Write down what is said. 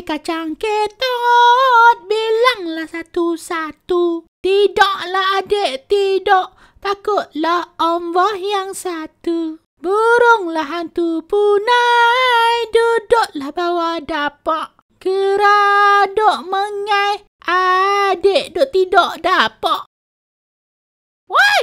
Hai kacang ketot, bilanglah satu-satu. Tidaklah adik tidak, takutlah Allah yang satu. Burunglah hantu punai, duduklah bawah dapak. Geraduk mengai, adik duk tidak dapak.